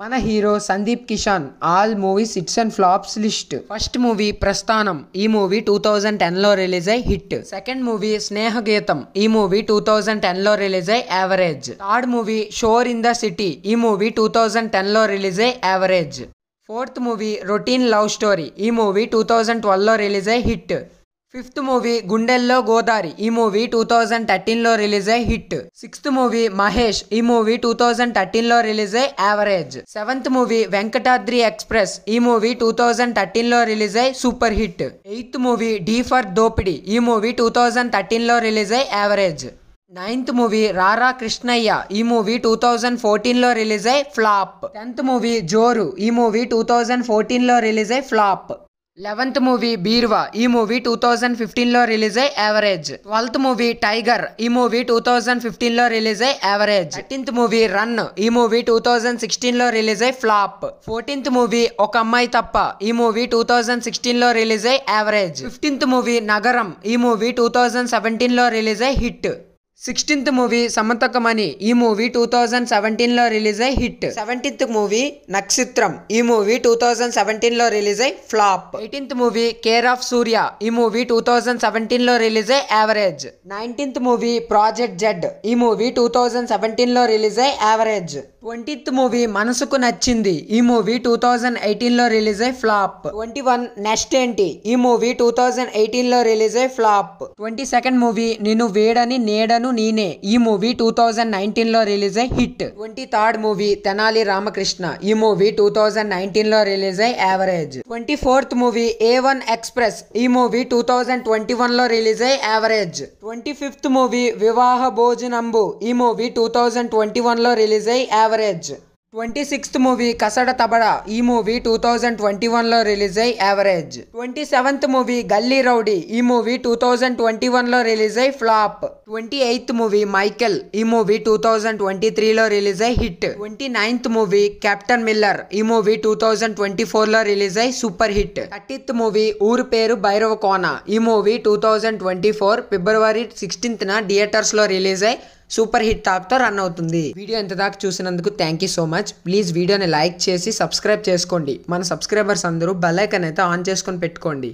మన hero Sandeep Kishan all movies hits and flops list first movie Prasthanam ఈ movie two thousand టెన్లో release అయ్యి hit second movie Sneha Geetham ఈ movie two thousand టెన్లో release అయ్యి average third movie Shor in the City ఈ movie two thousand టెన్లో release అయ్యి average fourth movie Routine Love Story ఈ మూవీ టూ థౌజండ్ లో రిలీజ్ అయ్యి hit fifth movie Gundello Godari ఈ మూవీ టూ థౌజండ్ థర్టీన్లో రిలీజ్ అయ్యి హిట్ సిక్స్త్ మూవీ మహేష్ ఈ మూవీ టూ థౌజండ్ థర్టీన్లో రిలీజ్ అయ్యి average seventh movie Venkatadri Express ఈ మూవీ టూ థౌజండ్ థర్టీన్లో రిలీజ్ అయ్యి super hit eighth movie D for Dopidi ఈ మూవీ టూ థౌజండ్ థర్టీన్లో రిలీజ్ అయ్యి average ninth movie Rara Krishnayya ఈ మూవీ టూ థౌజండ్ ఫోర్టీన్లో రిలీజ్ అయ్యి ఫ్లాప్ టెన్త్ మూవీ జోరు ఈ మూవీ టూ థౌజండ్ ఫోర్టీన్లో రిలీజ్ అయ్యి ఫ్లాప్ లెవెంత్ మూవీ బీర్వా ఈ మూవీ టూ థౌజండ్ ఫిఫ్టీన్లో రిలీజ్ అయ్యి యావరేజ్ ట్వెల్త్ మూవీ టైగర్ ఈ మూవీ టూ థౌజండ్ ఫిఫ్టీన్లో రిలీజ్ అయ్యి యావరేజ్ థర్టీన్త్ మూవీ రన్ ఈ మూవీ టూ థౌజండ్ సిక్స్టీన్లో రిలీజ్ అయ్యి flop fourteenth movie Okka Ammayi Thappa ఈ మూవీ టూ థౌజండ్ సిక్స్టీన్లో రిలీజ్ అయ్యి యావరేజ్ ఫిఫ్టీన్త్ మూవీ నగరం ఈ మూవీ టూ థౌజండ్ సెవెంటీన్లో రిలీజ్ అయ్యి హిట్ సిక్స్టీన్త్ మూవీ మనీ ఈ మూవీ టూ థౌజండ్ సెవెంటీన్ లో రిలీజ్ అయ్యి హిట్ సెవెంటీన్త్ మూవీ నక్షత్రం ఈ మూవీ టూ థౌజండ్ సెవెంటీన్ లో రిలీజ్ అయ్యి flop eighteenth movie Care of Surya ఈ మూవీ టూ థౌజండ్ సెవెంటీన్ లో రిలీజ్ అయ్యి average nineteenth movie Project Z ఈ మూవీ టూ థౌజండ్ సెవెంటీన్ లో రిలీజ్ అయ్యి average twentieth movie Manasuku Nachindi ఈ మూవీ టూ థౌజండ్ ఎయిటీన్లో రిలీజ్ అయ్యి flop twenty one Next Enti ఈ మూవీ టూ థౌజండ్ ఎయిటీన్లో రిలీజ్ అయ్యి flop twenty second movie Ninu Veedani Needanu Nene ఈ మూవీ టూ థౌజండ్ నైన్టీన్లో రిలీజ్ అయ్యి hit twenty third movie Tenali Ramakrishna ఈ మూవీ టూ థౌజండ్ నైన్టీన్లో రిలీజ్ అయ్యి average twenty fourth movie A one express ఈ మూవీ టూ థౌజండ్ ట్వంటీ వన్లో రిలీజ్ అయ్యి average twenty fifth movie Vivaha Bhojanambu ఈ మూవీ టూ థౌజండ్ ట్వంటీ వన్లో రిలీజ్ అయ్యి average average twenty sixth movie Kasada Tabara ఈ మూవీ టూ థౌజండ్ ట్వంటీ వన్లో release అయ్యి average twenty seventh movie Gully rowdy ఈ మూవీ టూ థౌజండ్ ట్వంటీ వన్లో రిలీజ్ అయ్యి flop twenty eighth movie Michael ఈ మూవీ టూ థౌజండ్ ట్వంటీ త్రీలో రిలీజ్ అయ్యి hit twenty ninth movie captain Miller ఈ movie two thousand twenty ఫోర్లో release అయ్యి super hit thirtieth movie Ooru Peru Bhairavakona ఈ movie two thousand twenty four February సిక్స్టీన్త్న థియేటర్స్లో release అయ్యి సూపర్ హిట్ టాక్తో రన్ అవుతుంది వీడియో ఎంత దాకా చూసినందుకు thank you so much please వీడియోని లైక్ చేసి సబ్స్క్రైబ్ చేసుకోండి మన సబ్స్క్రైబర్స్ అందరూ బెల్ ఐకన్ అయితే ఆన్ చేసుకొని పెట్టుకోండి